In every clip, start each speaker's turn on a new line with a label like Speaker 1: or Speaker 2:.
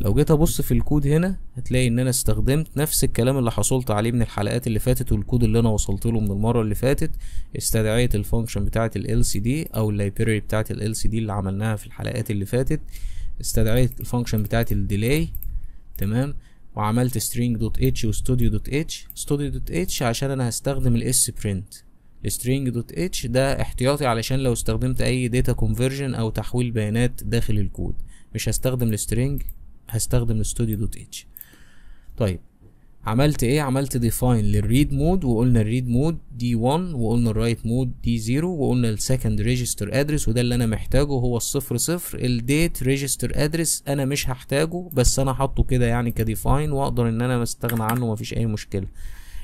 Speaker 1: لو جيت ابص في الكود هنا هتلاقي ان انا استخدمت نفس الكلام اللي حصلت عليه من الحلقات اللي فاتت والكود اللي انا وصلت له من المره اللي فاتت استدعيت الفانكشن بتاعه ال سي دي او اللايبراري بتاعه ال سي دي اللي عملناها في الحلقات اللي فاتت استدعيت الفانكشن بتاعه الديلي تمام وعملت string دوت اتش وستوديو دوت اتش ستوديو دوت اتش عشان انا هستخدم الاس برنت string دوت اتش ده احتياطي علشان لو استخدمت اي داتا conversion او تحويل بيانات داخل الكود مش هستخدم السترينج هستخدم ستوديو دوت اتش طيب عملت ايه عملت ديفاين للريد مود وقلنا الريد مود دي 1 وقلنا الرايت مود دي 0 وقلنا السكند ريجستر ادرس وده اللي انا محتاجه هو الصفر صفر الديت ريجستر ادرس انا مش هحتاجه بس انا حاطه كده يعني كديفاين واقدر ان انا استغنى عنه مفيش اي مشكله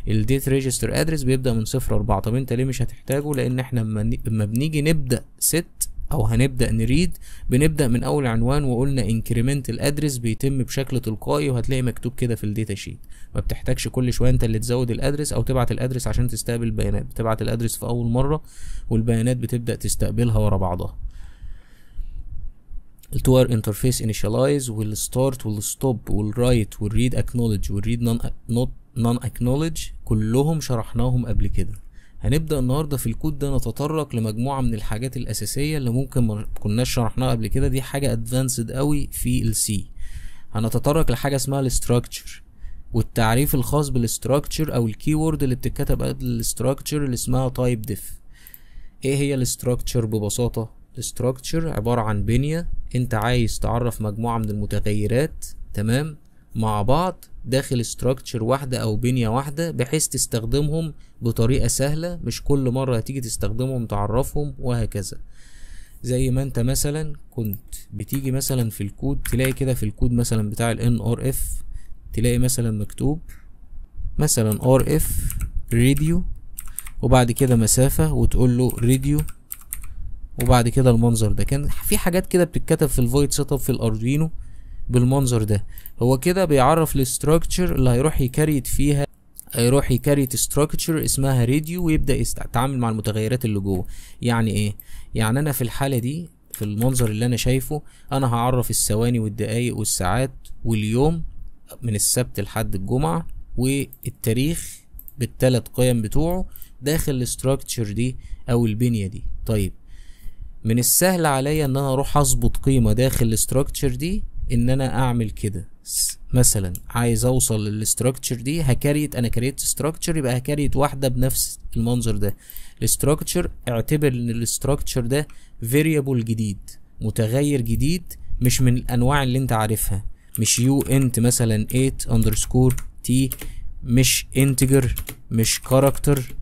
Speaker 1: الديت ريجستر ادرس بيبدا من صفر اربعة طب انت ليه مش هتحتاجه لان احنا لما بنيجي نبدا ست او هنبدا نريد بنبدا من اول عنوان وقلنا انكريمنت الادرس بيتم بشكل تلقائي وهتلاقي مكتوب كده في الداتا شيت ما بتحتاجش كل شويه انت اللي تزود الادرس او تبعت الادرس عشان تستقبل البيانات بتبعت الادرس في اول مره والبيانات بتبدا تستقبلها ورا بعضها التوار انترفيس انيشاليز والستارت والستوب والرايت والريد اكنولج والريد نون نوت نون اكنولج كلهم شرحناهم قبل كده هنبدأ النهاردة في الكود ده نتطرق لمجموعة من الحاجات الأساسية اللي ممكن ما كناش شرحناها قبل كده دي حاجة ادفانسد قوي في السي هنتطرق لحاجة اسمها الاستراكشر والتعريف الخاص بالاستراكشر او الكي اللي بتتكتب قبل الاستراكشر اللي اسمها تايب ديف ايه هي الاستراكشر ببساطة الاستراكشر عبارة عن بنية انت عايز تعرف مجموعة من المتغيرات تمام مع بعض داخل استراكشر واحدة أو بنية واحدة بحيث تستخدمهم بطريقة سهلة مش كل مرة هتيجي تستخدمهم تعرفهم وهكذا زي ما انت مثلا كنت بتيجي مثلا في الكود تلاقي كده في الكود مثلا بتاع ال NRF تلاقي مثلا مكتوب مثلا RF راديو وبعد كده مسافة وتقول له راديو وبعد كده المنظر ده كان في حاجات كده بتتكتب في الفويد سيت اب في الاردوينو بالمنظر ده هو كده بيعرف الاستراكشر اللي هيروح يكريت فيها هيروح يكريت استراكشر اسمها ريديو ويبدا يتعامل مع المتغيرات اللي جوه يعني ايه يعني انا في الحاله دي في المنظر اللي انا شايفه انا هعرف الثواني والدقايق والساعات واليوم من السبت لحد الجمعه والتاريخ بالثلاث قيم بتوعه داخل الاستراكشر دي او البنيه دي طيب من السهل عليا ان انا اروح اظبط قيمه داخل الاستراكشر دي ان انا اعمل كده مثلا عايز اوصل للاستراكشر دي هكريت انا كريت استراكشر يبقى هكريت واحده بنفس المنظر ده الاستراكشر اعتبر ان الاستراكشر ده فيريبل جديد متغير جديد مش من الانواع اللي انت عارفها مش يو انت مثلا 8 اندرسكور تي مش انتجر مش كاركتر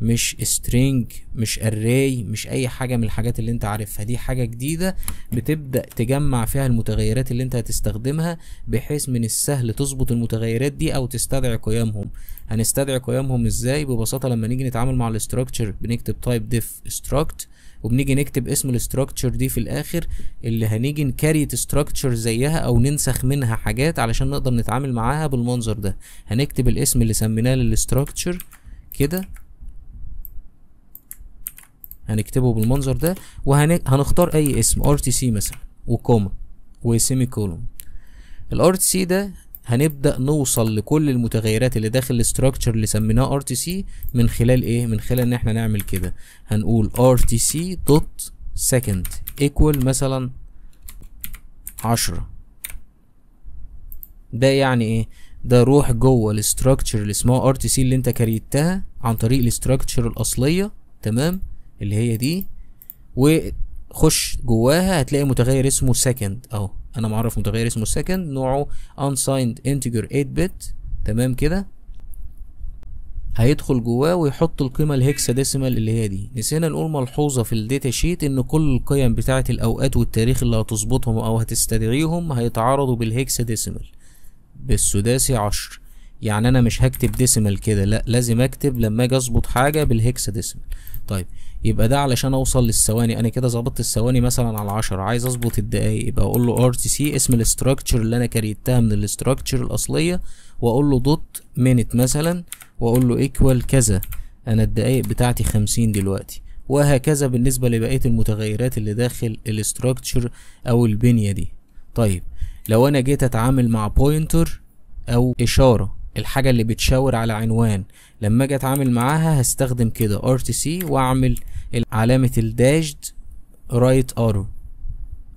Speaker 1: مش string مش array مش اي حاجه من الحاجات اللي انت عارفها دي حاجه جديده بتبدا تجمع فيها المتغيرات اللي انت هتستخدمها بحيث من السهل تظبط المتغيرات دي او تستدعي قيمهم هنستدعي قيمهم ازاي ببساطه لما نيجي نتعامل مع الاستراكشر بنكتب type def struct وبنيجي نكتب اسم الاستراكشر دي في الاخر اللي هنيجي نكريت استراكشر زيها او ننسخ منها حاجات علشان نقدر نتعامل معاها بالمنظر ده هنكتب الاسم اللي سميناه للاستراكشر كده هنكتبه بالمنظر ده وهنختار اي اسم ار تي سي مثلا وكوما وسيمي كولوم الار تي سي ده هنبدا نوصل لكل المتغيرات اللي داخل الاستراكشر اللي سميناه ار تي سي من خلال ايه من خلال ان احنا نعمل كده هنقول ار تي سي دوت سكند ايكوال مثلا 10 ده يعني ايه ده روح جوه الاستراكشر اللي اسمها ار تي سي اللي انت كريتها عن طريق الاستراكشر الاصليه تمام اللي هي دي وخش جواها هتلاقي متغير اسمه سكند اهو انا معرف متغير اسمه سكند نوعه unsigned integer 8 bit تمام كده هيدخل جواه ويحط القيمة الهكساديسيمال اللي هي دي نسينا نقول ملحوظة في الداتا شيت ان كل القيم بتاعة الاوقات والتاريخ اللي هتظبطهم او هتستدعيهم هيتعارضوا بالهكساديسيمال بالسداسي عشر يعني انا مش هكتب ديسيمال كده لا لازم اكتب لما اجي اظبط حاجة بالهكساديسيمال طيب يبقى ده علشان اوصل للثواني انا كده ظبطت الثواني مثلا على 10 عايز اظبط الدقايق يبقى اقول له ار تي سي اسم الاستراكشر اللي انا كريتها من الاستراكشر الاصليه واقول له دوت مينت مثلا واقول له ايكوال كذا انا الدقايق بتاعتي 50 دلوقتي وهكذا بالنسبه لبقيه المتغيرات اللي داخل الاستراكشر او البنيه دي طيب لو انا جيت اتعامل مع بوينتر او اشاره الحاجة اللي بتشاور على عنوان لما اجي اتعامل معاها هستخدم كده RTC واعمل علامة الداشد رايت ارو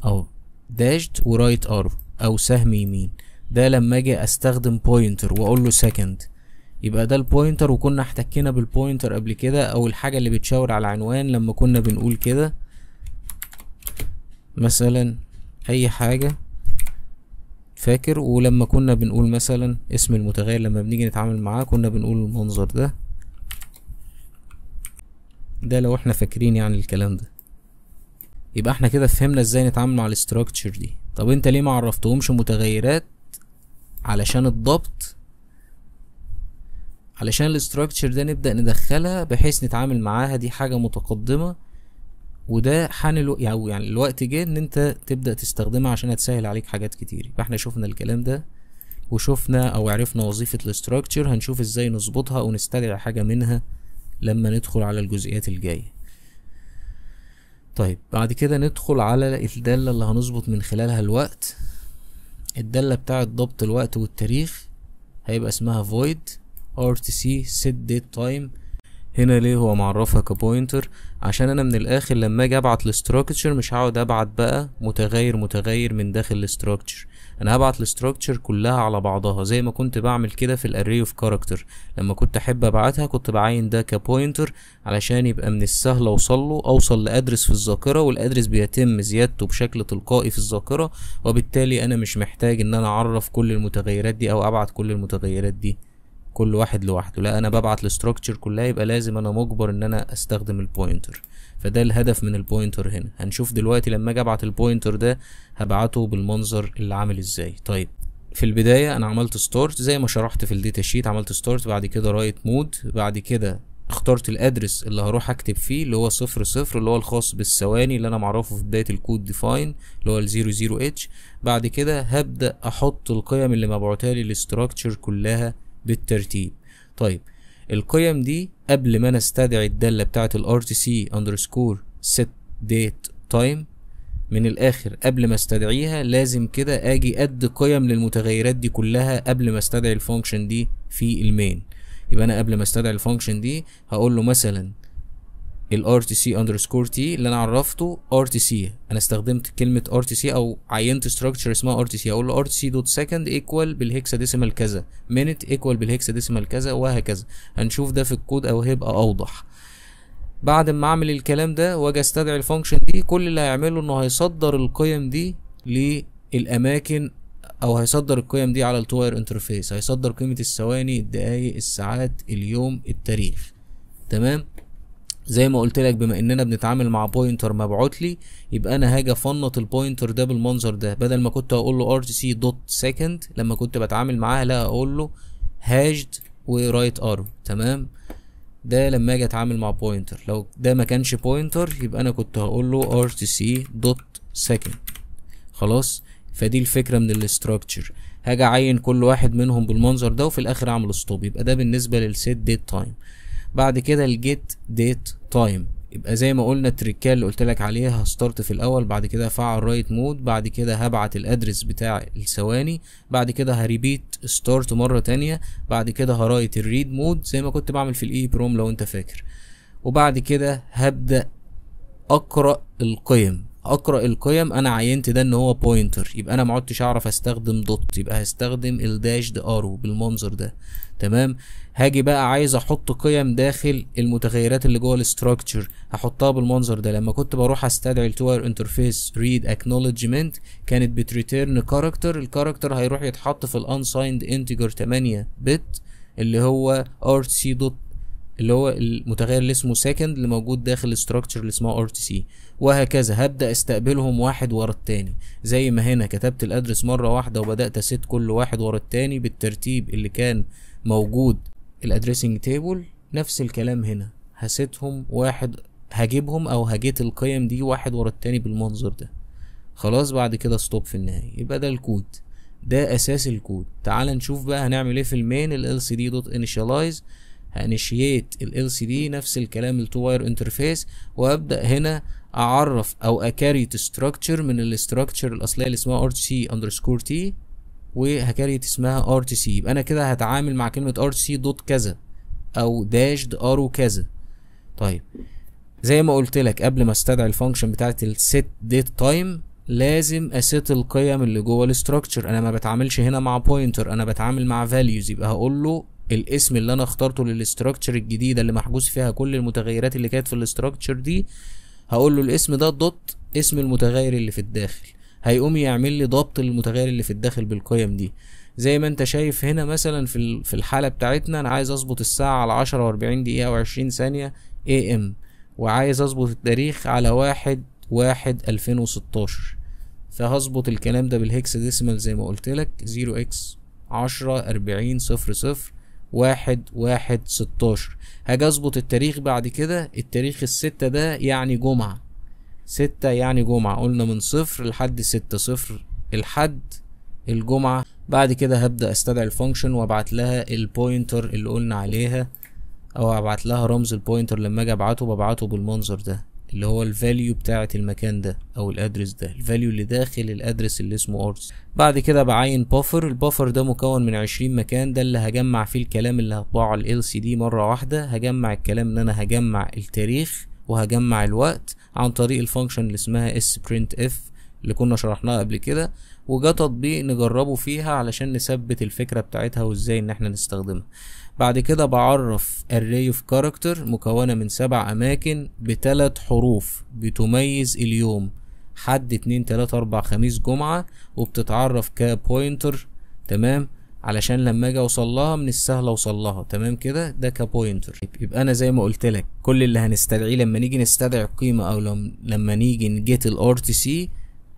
Speaker 1: او داشد ورايت ارو او سهم يمين ده لما اجي استخدم بوينتر واقول له سكند يبقى ده البوينتر وكنا احتكينا بالبوينتر قبل كده او الحاجة اللي بتشاور على عنوان لما كنا بنقول كده مثلا اي حاجة فاكر ولما كنا بنقول مثلا اسم المتغير لما بنيجي نتعامل معاه كنا بنقول المنظر ده ده لو احنا فاكرين يعني الكلام ده يبقى احنا كده فهمنا ازاي نتعامل مع الاستراكتشر دي طب انت ليه ما عرفتهمش متغيرات علشان الضبط علشان الاستراكتشر ده نبدأ ندخلها بحيث نتعامل معاها دي حاجة متقدمة وده حان الو... يعني, الوقت جه ان انت تبدا تستخدمها عشان هتسهل عليك حاجات كتير يبقى احنا شفنا الكلام ده وشفنا او عرفنا وظيفه الاستراكشر هنشوف ازاي نظبطها ونستدعي حاجه منها لما ندخل على الجزئيات الجايه طيب بعد كده ندخل على الداله اللي هنظبط من خلالها الوقت الداله بتاعه ضبط الوقت والتاريخ هيبقى اسمها void rtc set date time هنا ليه هو معرفها كبوينتر عشان انا من الاخر لما اجي ابعت الاستراكشر مش هقعد ابعت بقى متغير متغير من داخل الاستراكشر انا هبعت الاستراكشر كلها على بعضها زي ما كنت بعمل كده في الاري اوف كاركتر لما كنت احب ابعتها كنت بعين ده كبوينتر علشان يبقى من السهل اوصله اوصل لادرس في الذاكره والادرس بيتم زيادته بشكل تلقائي في الذاكره وبالتالي انا مش محتاج ان انا اعرف كل المتغيرات دي او ابعت كل المتغيرات دي كل واحد لوحده لا انا ببعت الاستراكشر كلها يبقى لازم انا مجبر ان انا استخدم البوينتر فده الهدف من البوينتر هنا هنشوف دلوقتي لما اجي ابعت البوينتر ده هبعته بالمنظر اللي عامل ازاي طيب في البداية انا عملت ستارت زي ما شرحت في الداتا شيت عملت ستارت بعد كده رايت مود بعد كده اخترت الادرس اللي هروح اكتب فيه اللي هو صفر صفر اللي هو الخاص بالثواني اللي انا معرفه في بداية الكود ديفاين اللي هو الزيرو زيرو اتش بعد كده هبدأ احط القيم اللي مبعوتها لي كلها بالترتيب طيب القيم دي قبل ما انا استدعي الداله بتاعه ال RTC underscore set date time من الاخر قبل ما استدعيها لازم كده اجي اد قيم للمتغيرات دي كلها قبل ما استدعي الفونكشن دي في المين يبقى انا قبل ما استدعي الفونكشن دي هقول له مثلا ال RTC underscore T اللي انا عرفته RTC انا استخدمت كلمة RTC او عينت structure اسمها RTC اقول له RTC دوت second equal بالهكساديسيمال كذا minute equal بالهكساديسيمال كذا وهكذا هنشوف ده في الكود او هيبقى اوضح بعد ما اعمل الكلام ده واجي استدعي الفانكشن دي كل اللي هيعمله انه هيصدر القيم دي للاماكن او هيصدر القيم دي على التواير انترفيس هيصدر قيمة الثواني الدقايق الساعات اليوم التاريخ تمام زي ما قلت لك بما اننا بنتعامل مع بوينتر مبعوت لي يبقى انا هاجي افنط البوينتر ده بالمنظر ده بدل ما كنت اقول له ار سي دوت سكند لما كنت بتعامل معاها لا اقول له هاجد ورايت ارو تمام ده لما اجي اتعامل مع بوينتر لو ده ما كانش بوينتر يبقى انا كنت هقول له ار سي دوت سكند خلاص فدي الفكره من الاستراكشر هاجي اعين كل واحد منهم بالمنظر ده وفي الاخر اعمل ستوب يبقى ده بالنسبه للسيت ديت تايم بعد كده الجيت ديت تايم يبقى زي ما قلنا التريكه اللي قلت لك عليها هستارت في الاول بعد كده هفعل رايت مود بعد كده هبعت الادرس بتاع الثواني بعد كده هريبيت ستارت مره تانية بعد كده هرايت الريد مود زي ما كنت بعمل في الاي بروم لو انت فاكر وبعد كده هبدا اقرا القيم اقرا القيم انا عينت ده ان هو بوينتر يبقى انا ما عدتش اعرف استخدم دوت يبقى هستخدم الداش ارو بالمنظر ده تمام هاجي بقى عايز احط قيم داخل المتغيرات اللي جوه الاستراكشر هحطها بالمنظر ده لما كنت بروح استدعي التوير انترفيس ريد اكنولجمنت كانت بتريتيرن كاركتر الكاركتر هيروح يتحط في الانسايند انتجر 8 بت اللي هو ار سي دوت اللي هو المتغير اللي اسمه سكند اللي موجود داخل الاستراكشر اللي اسمها ار تي سي وهكذا هبدا استقبلهم واحد ورا التاني زي ما هنا كتبت الادرس مره واحده وبدات اسيت كل واحد ورا التاني بالترتيب اللي كان موجود الادريسنج تيبل نفس الكلام هنا هسيتهم واحد هجيبهم او هجيت القيم دي واحد ورا التاني بالمنظر ده خلاص بعد كده ستوب في النهاية يبقى ده الكود ده اساس الكود تعال نشوف بقى هنعمل ايه في المين ال lcd.initialize هانيشيت ال LCD نفس الكلام ال واير wire interface وابدأ هنا اعرف او اكاريت ستراكشر من الاستراكشر الاصليه اللي اسمها ار سي اندرسكور تي وهكاريت اسمها ار تي سي يبقى انا كده هتعامل مع كلمه ار سي دوت كذا او داشد ارو كذا طيب زي ما قلت لك قبل ما استدعي الفانكشن بتاعت السيت ديت تايم لازم اسيت القيم اللي جوه الاستراكشر انا ما بتعاملش هنا مع بوينتر انا بتعامل مع فاليوز يبقى هقول له الاسم اللي انا اخترته للاستراكشر الجديده اللي محجوز فيها كل المتغيرات اللي كانت في الاستراكشر دي هقول له الاسم ده دوت اسم المتغير اللي في الداخل هيقوم يعمل لي ضبط للمتغير اللي في الداخل بالقيم دي زي ما انت شايف هنا مثلا في في الحاله بتاعتنا انا عايز اظبط الساعه على 10 و40 دقيقه و20 ثانيه اي ام وعايز اظبط التاريخ على واحد واحد 2016 فهظبط الكلام ده بالهكس ديسمال زي ما قلت لك 0 x 10 40 0 0 واحد واحد ستاشر هاجي اظبط التاريخ بعد كده التاريخ الستة ده يعني جمعة ستة يعني جمعة قلنا من صفر لحد ستة صفر الحد الجمعة بعد كده هبدأ استدعي الفانكشن وابعت لها البوينتر اللي قلنا عليها او ابعت لها رمز البوينتر لما اجي ابعته ببعته بالمنظر ده اللي هو الفاليو بتاعة المكان ده او الادرس ده الفاليو اللي داخل الادرس اللي اسمه ارز بعد كده بعين بوفر البوفر ده مكون من عشرين مكان ده اللي هجمع فيه الكلام اللي هطبعه على ال سي دي مرة واحدة هجمع الكلام ان انا هجمع التاريخ وهجمع الوقت عن طريق الفانكشن اللي اسمها اس اف اللي كنا شرحناها قبل كده وجا تطبيق نجربه فيها علشان نثبت الفكرة بتاعتها وازاي ان احنا نستخدمها بعد كده بعرف array of character مكونة من سبع اماكن بتلات حروف بتميز اليوم حد اتنين تلاتة اربعة خميس جمعة وبتتعرف كبوينتر تمام علشان لما اجي اوصلها من السهل اوصلها تمام كده ده كبوينتر يبقى انا زي ما قلت لك كل اللي هنستدعيه لما نيجي نستدعي القيمه او لما نيجي نجيت الار تي سي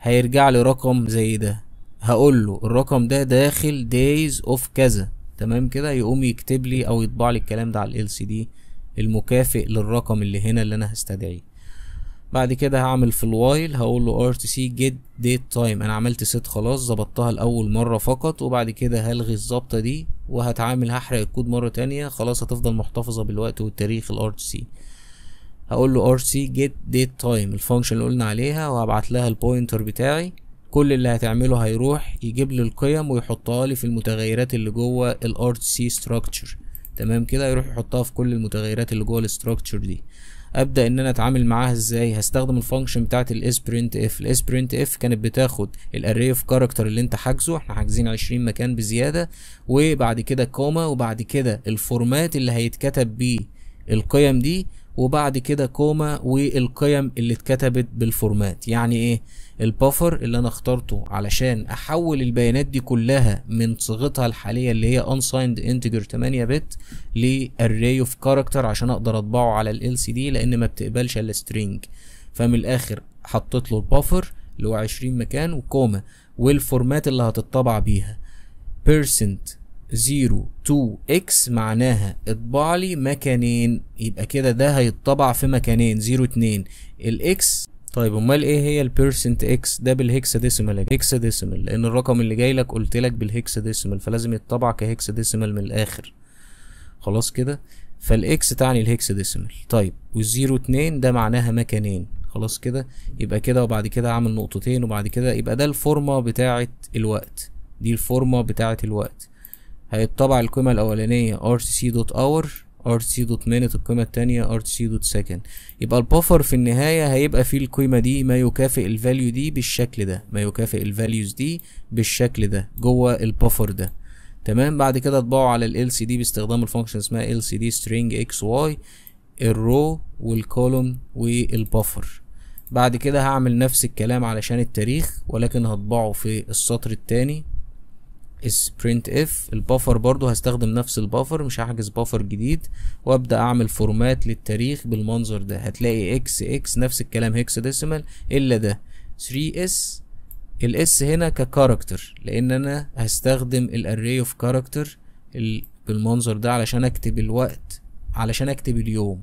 Speaker 1: هيرجع لي رقم زي ده هقول له الرقم ده داخل دايز اوف كذا تمام كده يقوم يكتب لي او يطبع لي الكلام ده على ال سي دي المكافئ للرقم اللي هنا اللي انا هستدعيه بعد كده هعمل في الوايل هقول له ار تي سي جيت ديت تايم انا عملت سيت خلاص ظبطتها لاول مره فقط وبعد كده هلغي الظبطه دي وهتعامل هحرق الكود مره تانية خلاص هتفضل محتفظه بالوقت والتاريخ الار تي سي هقول له rc get date time الفانكشن اللي قلنا عليها وهبعت لها البوينتر بتاعي كل اللي هتعمله هيروح يجيب لي القيم ويحطها لي في المتغيرات اللي جوه الار سي structure تمام كده يروح يحطها في كل المتغيرات اللي جوه الستراكشر دي ابدا ان انا اتعامل معاها ازاي هستخدم الفانكشن بتاعه الاس برنت اف الاس برنت اف كانت بتاخد الاري اوف كاركتر اللي انت حاجزه احنا حاجزين 20 مكان بزياده وبعد كده كوما وبعد كده الفورمات اللي هيتكتب بيه القيم دي وبعد كده كوما والقيم اللي اتكتبت بالفورمات يعني ايه البافر اللي انا اخترته علشان احول البيانات دي كلها من صيغتها الحاليه اللي هي unsigned integer 8 بت لاري اوف كاركتر عشان اقدر اطبعه على ال سي دي لان ما بتقبلش الا سترينج فمن الاخر حطيت له البافر اللي هو 20 مكان وكوما والفورمات اللي هتطبع بيها بيرسنت 0 2 اكس معناها اطبع لي مكانين يبقى كده ده هيتطبع في مكانين 0 2 الاكس طيب امال ايه هي البيرسنت اكس ده بالهكساديسيمال ديسيمال لان الرقم اللي جاي لك قلت لك بالهكساديسيمال فلازم يتطبع ديسيمال من الاخر خلاص كده فالاكس تعني ديسيمال طيب والزيرو اتنين ده معناها مكانين خلاص كده يبقى كده وبعد كده اعمل نقطتين وبعد كده يبقى ده الفورمه بتاعه الوقت دي الفورمه بتاعه الوقت هيتطبع القيمة الأولانية rtc.hour rtc.minute القيمة التانية rtc.second يبقى البفر في النهاية هيبقى فيه القيمة دي ما يكافئ الفاليو دي بالشكل ده ما يكافئ الفاليوز دي بالشكل ده جوه البفر ده تمام بعد كده اطبعه على ال LCD باستخدام الفانكشن اسمها LCD string xy الرو والكولوم والبفر بعد كده هعمل نفس الكلام علشان التاريخ ولكن هطبعه في السطر التاني برنت اف البافر برضو هستخدم نفس البافر مش هحجز بافر جديد وابدا اعمل فورمات للتاريخ بالمنظر ده هتلاقي اكس اكس نفس الكلام هيكس ديسيمال الا ده 3 اس الاس هنا ككاركتر لان انا هستخدم الاري اوف كاركتر بالمنظر ده علشان اكتب الوقت علشان اكتب اليوم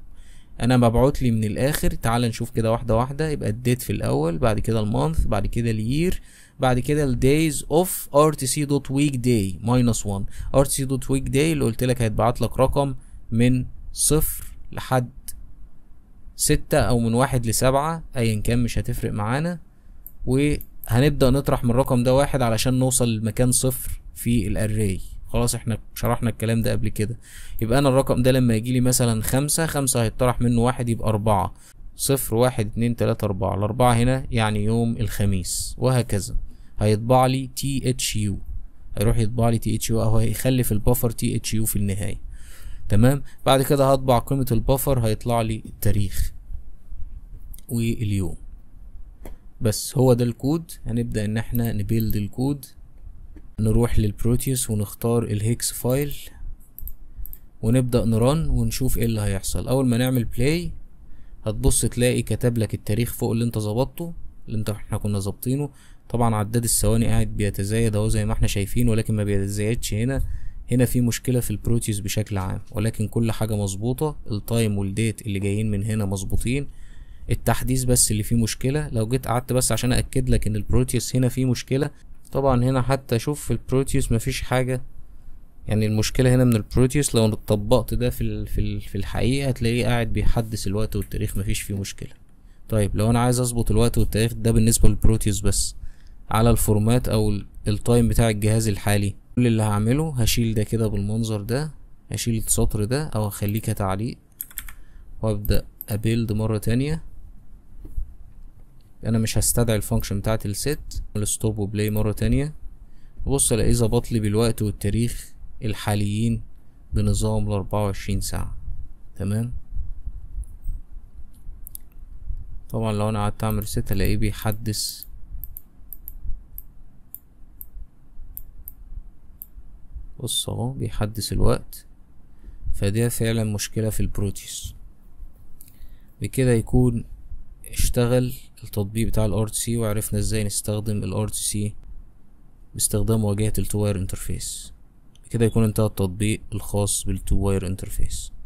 Speaker 1: انا مبعوت لي من الاخر تعال نشوف كده واحده واحده يبقى الديت في الاول بعد كده المانث بعد كده الير بعد كده الدايز اوف ار تي سي دوت ويك داي ماينس 1 ار تي سي دوت ويك داي اللي قلت لك هيتبعت لك رقم من صفر لحد ستة او من واحد لسبعة ايا كان مش هتفرق معانا وهنبدأ نطرح من الرقم ده واحد علشان نوصل لمكان صفر في الاري خلاص احنا شرحنا الكلام ده قبل كده يبقى انا الرقم ده لما يجيلي مثلا خمسة خمسة هيطرح منه واحد يبقى اربعة صفر واحد اتنين تلاتة اربعة الاربعة هنا يعني يوم الخميس وهكذا هيطبع لي تي اتش يو هيروح يطبع لي تي اتش يو اهو هيخلف البفر تي اتش يو في النهايه تمام بعد كده هطبع قيمه البفر هيطلع لي التاريخ واليوم بس هو ده الكود هنبدا ان احنا نبيلد الكود نروح للبروتيوس ونختار الهيكس فايل ونبدا نرن ونشوف ايه اللي هيحصل اول ما نعمل بلاي هتبص تلاقي كتب لك التاريخ فوق اللي انت ظبطته اللي انت احنا كنا ظابطينه طبعا عداد الثواني قاعد بيتزايد اهو زي ما احنا شايفين ولكن ما بيتزايدش هنا هنا في مشكلة في البروتيوس بشكل عام ولكن كل حاجة مظبوطة التايم والديت اللي جايين من هنا مظبوطين التحديث بس اللي فيه مشكلة لو جيت قعدت بس عشان أأكد لك إن البروتيوس هنا فيه مشكلة طبعا هنا حتى شوف في البروتيوس مفيش حاجة يعني المشكلة هنا من البروتيوس لو طبقت ده في في, في الحقيقة هتلاقيه قاعد بيحدث الوقت والتاريخ مفيش فيه مشكلة طيب لو أنا عايز أظبط الوقت والتاريخ ده بالنسبة للبروتيوس بس على الفورمات او التايم بتاع الجهاز الحالي كل اللي هعمله هشيل ده كده بالمنظر ده هشيل السطر ده او هخليه كتعليق وابدأ ابيلد مرة تانية انا مش هستدعي الفانكشن بتاعت الست الستوب وبلاي مرة تانية بص الاقيه ظبط لي بالوقت والتاريخ الحاليين بنظام الاربعة وعشرين ساعة تمام طبعا لو انا قعدت اعمل ست الاقيه بيحدث بص اهو بيحدث الوقت فده فعلا مشكلة في البروتيوس بكده يكون اشتغل التطبيق بتاع ال RTC وعرفنا ازاي نستخدم ال RTC باستخدام واجهة ال انترفيس Wire Interface بكده يكون انتهى التطبيق الخاص بال انترفيس Wire Interface